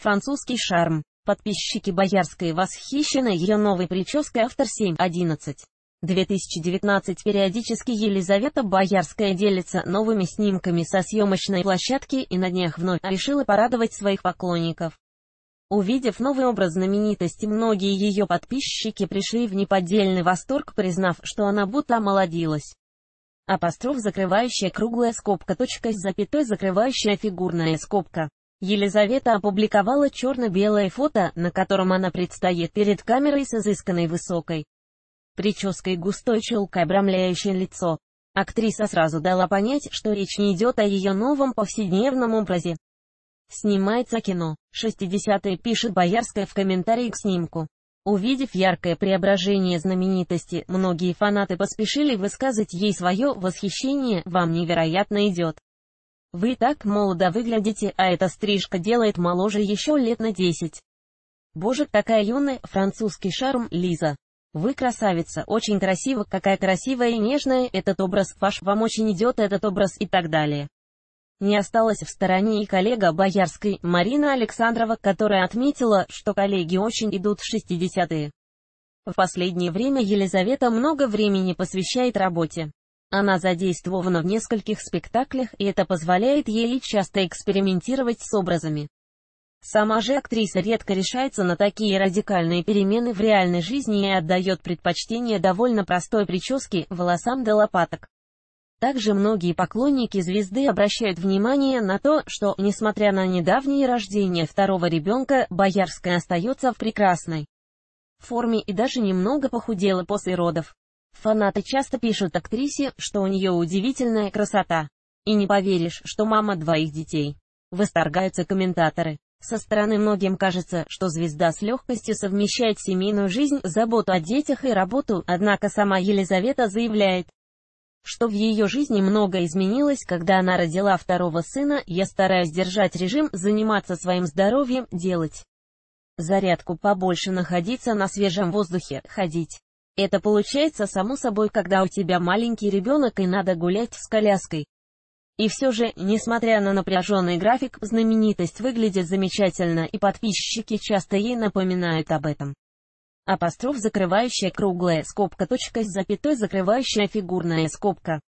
Французский шарм. Подписчики Боярской восхищены ее новой прической автор 7.11. 2019 Периодически Елизавета Боярская делится новыми снимками со съемочной площадки и на днях вновь решила порадовать своих поклонников. Увидев новый образ знаменитости, многие ее подписчики пришли в неподдельный восторг, признав, что она будто омолодилась. Апостроф закрывающая круглая скобка точка с запятой закрывающая фигурная скобка. Елизавета опубликовала черно-белое фото, на котором она предстоит перед камерой с изысканной высокой прической густой челкой, обрамляющей лицо. Актриса сразу дала понять, что речь не идет о ее новом повседневном образе. Снимается кино. 60-е пишет Боярская в комментарии к снимку. Увидев яркое преображение знаменитости, многие фанаты поспешили высказать ей свое восхищение «Вам невероятно идет». Вы так молодо выглядите, а эта стрижка делает моложе еще лет на десять. Боже, какая юная, французский шарм, Лиза. Вы красавица, очень красиво, какая красивая и нежная, этот образ ваш, вам очень идет этот образ и так далее. Не осталась в стороне и коллега Боярской, Марина Александрова, которая отметила, что коллеги очень идут 60-е. В последнее время Елизавета много времени посвящает работе. Она задействована в нескольких спектаклях, и это позволяет ей часто экспериментировать с образами. Сама же актриса редко решается на такие радикальные перемены в реальной жизни и отдает предпочтение довольно простой прическе, волосам до лопаток. Также многие поклонники звезды обращают внимание на то, что, несмотря на недавнее рождение второго ребенка, Боярская остается в прекрасной форме и даже немного похудела после родов. Фанаты часто пишут актрисе, что у нее удивительная красота. И не поверишь, что мама двоих детей. Восторгаются комментаторы. Со стороны многим кажется, что звезда с легкостью совмещает семейную жизнь, заботу о детях и работу, однако сама Елизавета заявляет, что в ее жизни многое изменилось, когда она родила второго сына, я стараюсь держать режим, заниматься своим здоровьем, делать зарядку побольше, находиться на свежем воздухе, ходить. Это получается само собой, когда у тебя маленький ребенок и надо гулять с коляской. И все же, несмотря на напряженный график, знаменитость выглядит замечательно и подписчики часто ей напоминают об этом. Апостроф закрывающая круглая скобка точка с запятой закрывающая фигурная скобка.